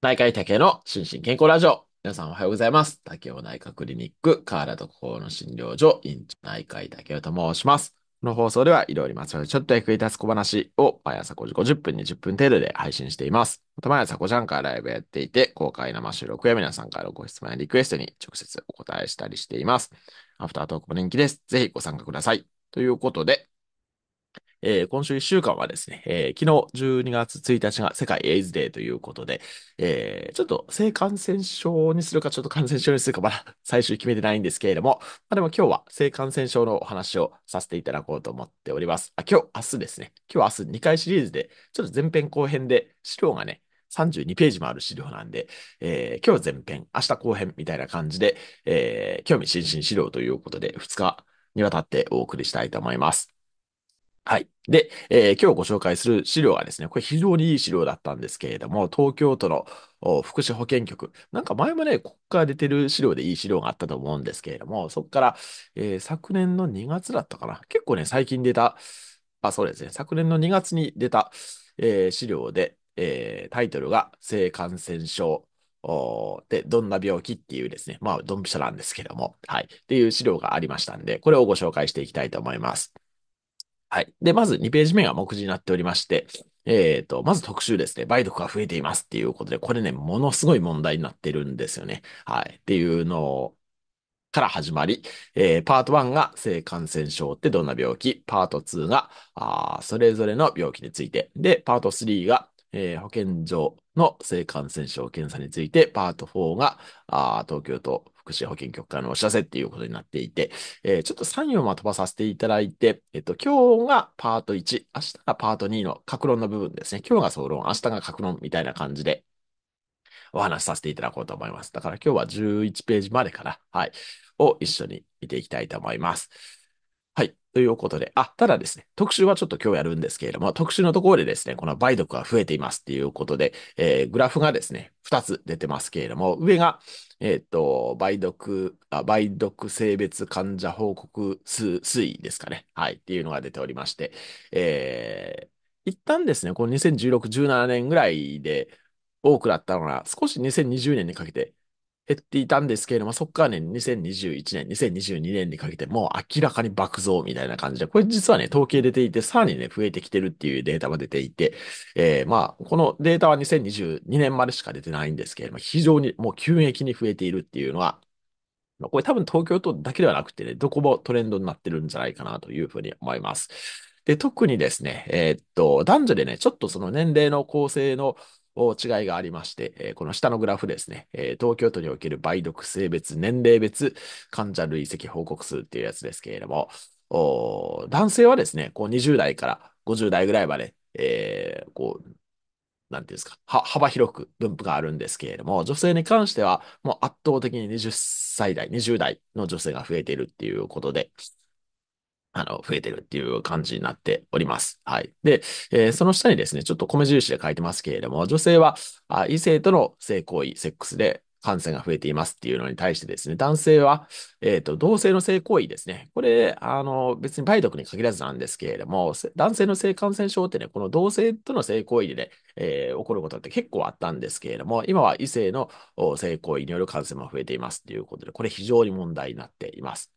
内科医竹の心身健康ラジオ。皆さんおはようございます。竹尾内科クリニック、河原と心の診療所、院長内科医竹尾と申します。この放送では、医療にまつわるちょっと役に立つ小話を毎朝5時50分に10分程度で配信しています。また毎朝5時半からライブやっていて、公開生収録や皆さんからご質問やリクエストに直接お答えしたりしています。アフタートークも人気です。ぜひご参加ください。ということで、えー、今週1週間はですね、えー、昨日12月1日が世界エイズデーということで、えー、ちょっと性感染症にするか、ちょっと感染症にするか、まだ最終決めてないんですけれども、まあ、でも今日は性感染症のお話をさせていただこうと思っております。あ今日、明日ですね。今日、明日2回シリーズで、ちょっと前編後編で資料がね、32ページもある資料なんで、えー、今日前編、明日後編みたいな感じで、えー、興味津々資料ということで、2日にわたってお送りしたいと思います。はい。で、えー、今日ご紹介する資料はですね、これ非常にいい資料だったんですけれども、東京都の福祉保健局、なんか前もね、ここから出てる資料でいい資料があったと思うんですけれども、そこから、えー、昨年の2月だったかな。結構ね、最近出た、あ、そうですね、昨年の2月に出た、えー、資料で、えー、タイトルが性感染症で、どんな病気っていうですね、まあ、ドンピシャなんですけども、はい、っていう資料がありましたんで、これをご紹介していきたいと思います。はい。で、まず2ページ目が目次になっておりまして、えっ、ー、と、まず特集ですね。梅毒が増えていますっていうことで、これね、ものすごい問題になってるんですよね。はい。っていうのをから始まり、えー、パート1が性感染症ってどんな病気、パート2があそれぞれの病気について、で、パート3が、えー、保健所の性感染症検査について、パート4があ東京都福祉保健局からのお知らせっていうことになっていて、えー、ちょっと3、4は飛ばさせていただいて、えっと、今日がパート1、明日がパート2の格論の部分ですね。今日が総論、明日が格論みたいな感じでお話しさせていただこうと思います。だから今日は11ページまでから、はい、を一緒に見ていきたいと思います。はい。ということで、あ、ただですね、特集はちょっと今日やるんですけれども、特集のところでですね、この梅毒が増えていますっていうことで、えー、グラフがですね、2つ出てますけれども、上が、えっ、と、梅毒あ、梅毒性別患者報告数、推移ですかね。はい。っていうのが出ておりまして、えー、一旦ですね、この2016、17年ぐらいで、多くなったのが、少し2020年にかけて減っていたんですけれども、そこからね、2021年、2022年にかけてもう明らかに爆増みたいな感じで、これ実はね、統計出ていて、さらにね、増えてきてるっていうデータが出ていて、えー、まあ、このデータは2022年までしか出てないんですけれども、非常にもう急激に増えているっていうのは、これ多分東京都だけではなくてね、どこもトレンドになってるんじゃないかなというふうに思います。で、特にですね、えー、っと、男女でね、ちょっとその年齢の構成の違いがありまして、この下のグラフですね、東京都における梅毒性別、年齢別、患者累積報告数っていうやつですけれども、男性はですね、こう20代から50代ぐらいまで、えー、こう、なんていうんですか、幅広く分布があるんですけれども、女性に関しては、もう圧倒的に20歳代、20代の女性が増えているっていうことで、あの、増えてるっていう感じになっております。はい。で、えー、その下にですね、ちょっと米印で書いてますけれども、女性はあ異性との性行為、セックスで感染が増えていますっていうのに対してですね、男性は、えっ、ー、と、同性の性行為ですね。これ、あの、別に梅毒に限らずなんですけれども、男性の性感染症ってね、この同性との性行為で、ね、えー、起こることって結構あったんですけれども、今は異性の性行為による感染も増えていますっていうことで、これ非常に問題になっています。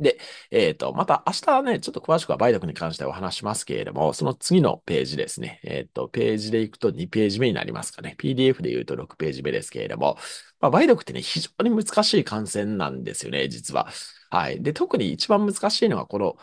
で、えっ、ー、と、また明日ね、ちょっと詳しくは梅毒に関してお話しますけれども、その次のページですね。えっ、ー、と、ページでいくと2ページ目になりますかね。PDF で言うと6ページ目ですけれども、まあ、梅毒ってね、非常に難しい感染なんですよね、実は。はい。で、特に一番難しいのは、この、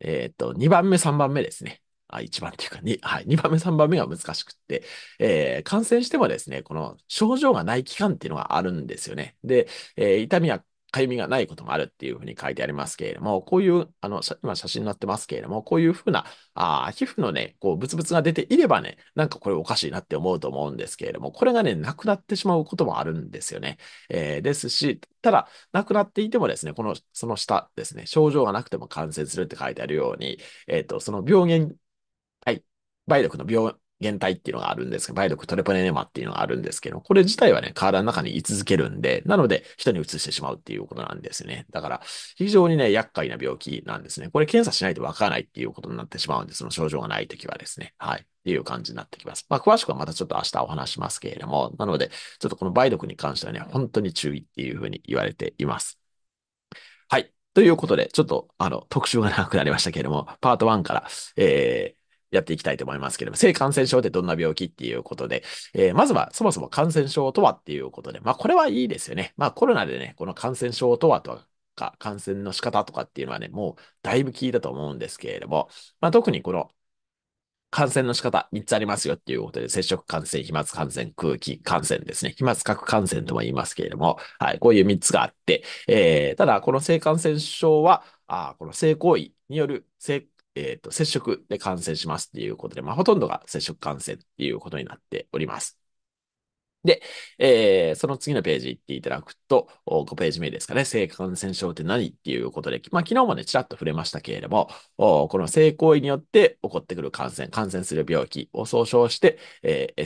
えっ、ー、と、2番目、3番目ですね。あ、1番っていうか2、はい、2番目、3番目が難しくって、えー、感染してもですね、この症状がない期間っていうのがあるんですよね。で、えー、痛みはかゆみがないこともあるっていうふうに書いてありますけれども、こういう、あの、今写真になってますけれども、こういうふうな、あ皮膚のね、こう、ブツブツが出ていればね、なんかこれおかしいなって思うと思うんですけれども、これがね、なくなってしまうこともあるんですよね。えー、ですし、ただ、なくなっていてもですね、この、その下ですね、症状がなくても感染するって書いてあるように、えっ、ー、と、その病原はい、梅毒の病原体っていうのがあるんですけど、梅毒トレポネネマっていうのがあるんですけど、これ自体はね、体の中に居続けるんで、なので人に移してしまうっていうことなんですね。だから、非常にね、厄介な病気なんですね。これ検査しないとわからないっていうことになってしまうんです。その症状がないときはですね。はい。っていう感じになってきます。まあ、詳しくはまたちょっと明日お話しますけれども、なので、ちょっとこの梅毒に関してはね、本当に注意っていうふうに言われています。はい。ということで、ちょっと、あの、特集が長くなりましたけれども、パート1から、えー、やっていきたいと思いますけれども、性感染症ってどんな病気っていうことで、えー、まずはそもそも感染症とはっていうことで、まあこれはいいですよね。まあコロナでね、この感染症とはとか、感染の仕方とかっていうのはね、もうだいぶ聞いたと思うんですけれども、まあ特にこの感染の仕方3つありますよっていうことで、接触感染、飛沫感染、空気感染ですね。飛沫核感染とも言いますけれども、はい、こういう3つがあって、えー、ただ、この性感染症は、あこの性行為による性えっ、ー、と、接触で感染しますっていうことで、まあ、ほとんどが接触感染っていうことになっております。で、えー、その次のページ行っていただくと、5ページ目ですかね、性感染症って何っていうことで、まあ、昨日もね、ちらっと触れましたけれども、この性行為によって起こってくる感染、感染する病気を総称して、えー、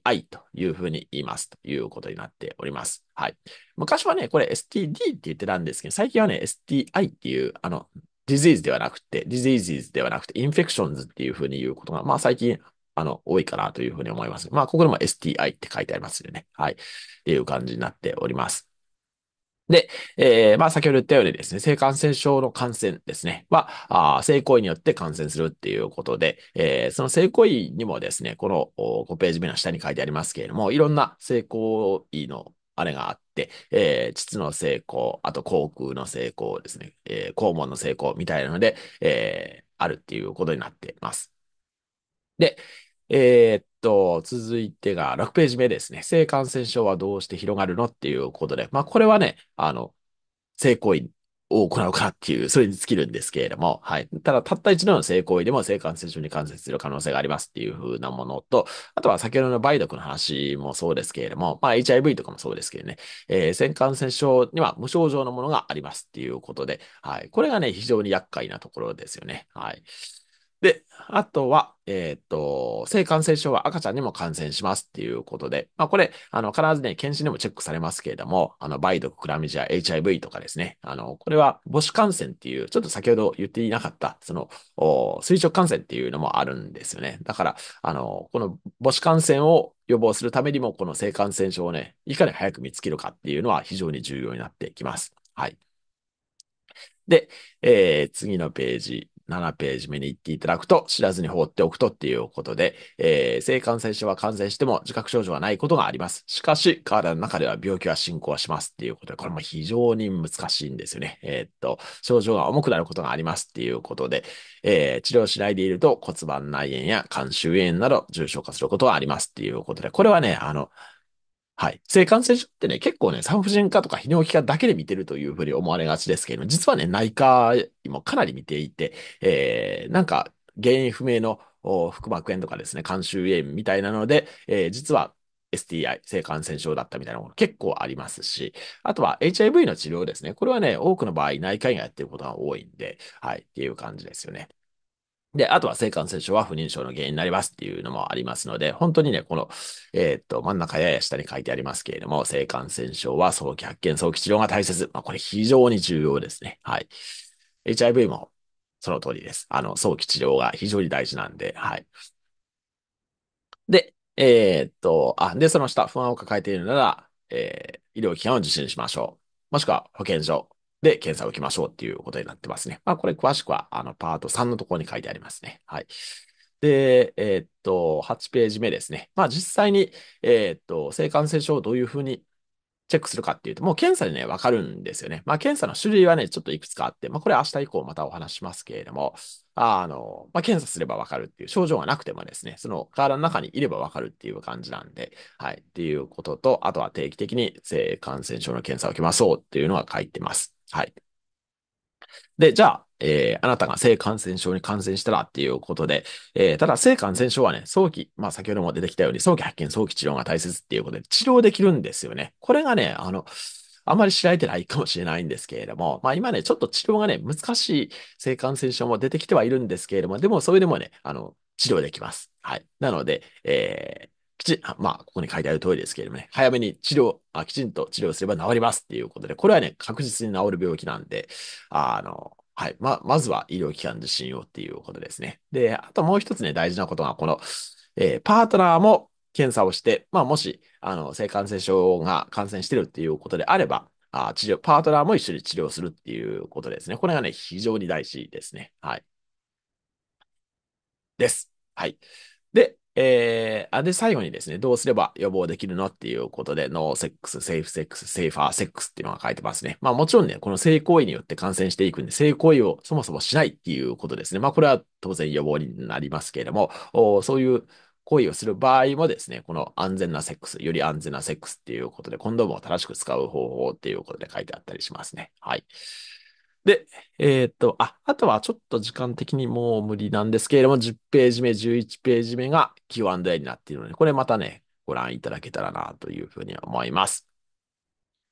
STI というふうに言いますということになっております。はい。昔はね、これ STD って言ってたんですけど、最近はね、STI っていう、あの、disease ではなくて、diseases ではなくて、infections っていうふうに言うことが、まあ最近、あの、多いかなというふうに思います。まあ、ここでも STI って書いてありますよね。はい。っていう感じになっております。で、えー、まあ先ほど言ったようにですね、性感染症の感染ですね、は、あ、性行為によって感染するっていうことで、えー、その性行為にもですね、この5ページ目の下に書いてありますけれども、いろんな性行為のあれがあって、えー、膣の成功、あと口腔の成功ですね、えー、肛門の成功みたいなので、えー、あるっていうことになっています。で、えー、っと、続いてが6ページ目ですね。性感染症はどうして広がるのっていうことで、まあ、これはね、あの、性行為を行うかっていう、それに尽きるんですけれども、はい。ただ、たった一度の性行為でも性感染症に感染する可能性がありますっていう風なものと、あとは先ほどの梅毒の話もそうですけれども、まあ HIV とかもそうですけどね、えー、性感染症には無症状のものがありますっていうことで、はい。これがね、非常に厄介なところですよね。はい。で、あとは、えっ、ー、と、性感染症は赤ちゃんにも感染しますっていうことで、まあこれ、あの、必ずね、検診でもチェックされますけれども、あの、梅毒、クラミジア、HIV とかですね、あの、これは母子感染っていう、ちょっと先ほど言っていなかった、その、垂直感染っていうのもあるんですよね。だから、あの、この母子感染を予防するためにも、この性感染症をね、いかに早く見つけるかっていうのは非常に重要になってきます。はい。で、えー、次のページ。7ページ目に行っていただくと、知らずに放っておくとっていうことで、えー、性感染症は感染しても自覚症状はないことがあります。しかし、体の中では病気は進行しますっていうことで、これも非常に難しいんですよね。えー、っと、症状が重くなることがありますっていうことで、えー、治療しないでいると骨盤内炎や肝周炎など重症化することはありますっていうことで、これはね、あの、はい。性感染症ってね、結構ね、産婦人科とか泌尿器科だけで見てるというふうに思われがちですけれど、実はね、内科もかなり見ていて、えー、なんか原因不明の腹膜炎とかですね、肝周炎みたいなので、えー、実は STI、性感染症だったみたいなもの結構ありますし、あとは HIV の治療ですね。これはね、多くの場合内科医がやってることが多いんで、はい、っていう感じですよね。で、あとは性感染症は不妊症の原因になりますっていうのもありますので、本当にね、この、えー、っと、真ん中やや下に書いてありますけれども、性感染症は早期発見、早期治療が大切。まあ、これ非常に重要ですね。はい。HIV もその通りです。あの、早期治療が非常に大事なんで、はい。で、えー、っと、あ、で、その下、不安を抱えているなら、えー、医療機関を受診しましょう。もしくは保健所、で検査を受けましょうっていうことになってますね。まあ、これ詳しくは、あの、パート3のところに書いてありますね。はい。で、えー、っと、8ページ目ですね。まあ、実際に、えー、っと、性感染症をどういうふうにチェックするかっていうと、もう検査でね、わかるんですよね。まあ、検査の種類はね、ちょっといくつかあって、まあ、これ明日以降またお話しますけれども、あの、まあ、検査すればわかるっていう、症状がなくてもですね、その体の中にいればわかるっていう感じなんで、はい、っていうことと、あとは定期的に性感染症の検査を受けましょうっていうのが書いてます。はい。で、じゃあ、えー、あなたが性感染症に感染したらっていうことで、えー、ただ性感染症はね、早期、まあ先ほども出てきたように、早期発見、早期治療が大切っていうことで、治療できるんですよね。これがね、あの、あまり知られてないかもしれないんですけれども、まあ今ね、ちょっと治療がね、難しい性感染症も出てきてはいるんですけれども、でもそれでもね、あの、治療できます。はい。なので、えーきちん、まあ、ここに書いてある通りですけれどもね、早めに治療、あきちんと治療すれば治りますっていうことで、これはね、確実に治る病気なんで、あの、はい。ままずは医療機関受診をっていうことですね。で、あともう一つね、大事なことが、この、えー、パートナーも検査をして、まあ、もし、あの、性感染症が感染してるっていうことであれば、あ治療、パートナーも一緒に治療するっていうことですね。これがね、非常に大事ですね。はい。です。はい。えー、で、最後にですね、どうすれば予防できるのっていうことで、ノーセックス、セーフセックス、セーファーセックスっていうのが書いてますね。まあもちろんね、この性行為によって感染していくんで、性行為をそもそもしないっていうことですね。まあこれは当然予防になりますけれども、そういう行為をする場合もですね、この安全なセックス、より安全なセックスっていうことで、コンドームを正しく使う方法っていうことで書いてあったりしますね。はい。で、えーっと、あ、あとはちょっと時間的にもう無理なんですけれども、10ページ目、11ページ目が Q&A になっているので、これまたね、ご覧いただけたらなというふうに思います。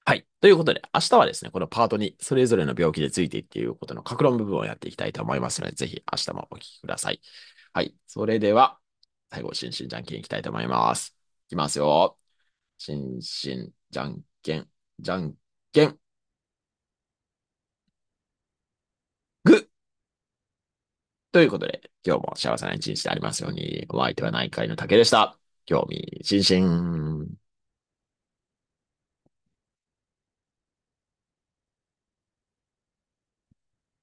はい。ということで、明日はですね、このパートにそれぞれの病気でついていっていうことの格論部分をやっていきたいと思いますので、ぜひ明日もお聞きください。はい。それでは、最後、心身じゃんけんいきたいと思います。いきますよ。心身じゃんけん、じゃんけん。ということで、今日も幸せな一日でありますように、お相手は内科医の竹でした。興味津々。